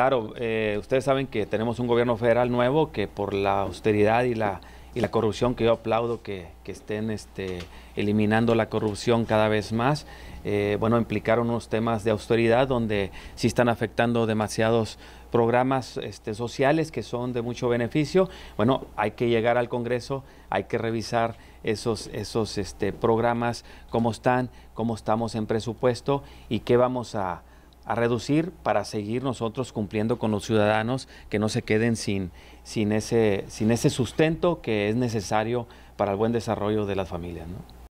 Claro, eh, ustedes saben que tenemos un gobierno federal nuevo que por la austeridad y la, y la corrupción, que yo aplaudo que, estén este, eliminando la corrupción cada vez más, eh, bueno, implicaron unos temas de austeridad donde sí están afectando demasiados programas este, sociales que son de mucho beneficio. Bueno, hay que llegar al Congreso, hay que revisar esos, esos este, programas, cómo están, cómo estamos en presupuesto y qué vamos a a reducir para seguir nosotros cumpliendo con los ciudadanos que no se queden sin, sin, ese, sin ese sustento que es necesario para el buen desarrollo de las familias.